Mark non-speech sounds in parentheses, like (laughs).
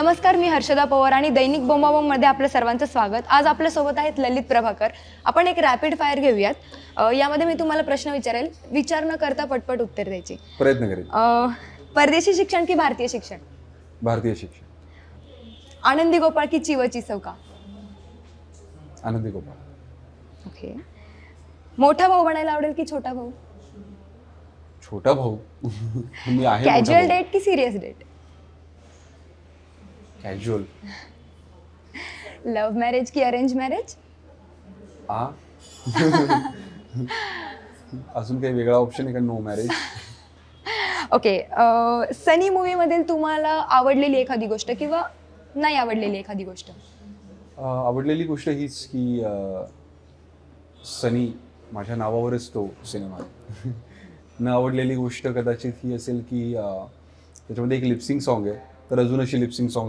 नमस्कार मी हर्षदा पवार आणि दैनिक मध्ये आपलं सर्वांचं स्वागत आज सोबत आहेत ललित प्रभाकर आपण एक रॅपिड फायर घेऊयात यामध्ये मी तुम्हाला प्रश्न विचारेल विचार न करता पटपट उत्तर द्यायची प्रयत्न करेल परदेशी शिक्षण की भारतीय शिक्षण भारतीय शिक्षण आनंदी गोपाळ की चिवची चौका आनंदी गोपाळ ओके मोठा भाऊ बनायला आवडेल की छोटा भाऊ छोटा भाऊ कॅज्युअल (laughs) डेट की serious date casual love marriage की अरेंज मॅरेज आ (laughs) अजून काही वेगळा ऑप्शन आहे का no marriage okay Sunny movie मधील तुम्हाला आवडलेली एखादी गोष्ट किंवा नाही आवडलेली एखादी गोष्ट आवडलेली गोष्ट हीच की सनी माझ्या नावावरच तो सिनेमा (laughs) न आवडलेली गोष्ट कदाचित ही असेल की त्याच्यामध्ये एक लिप्सिंग सॉन्ग आहे तर अजून अशी लिप्सिंग सॉन्ग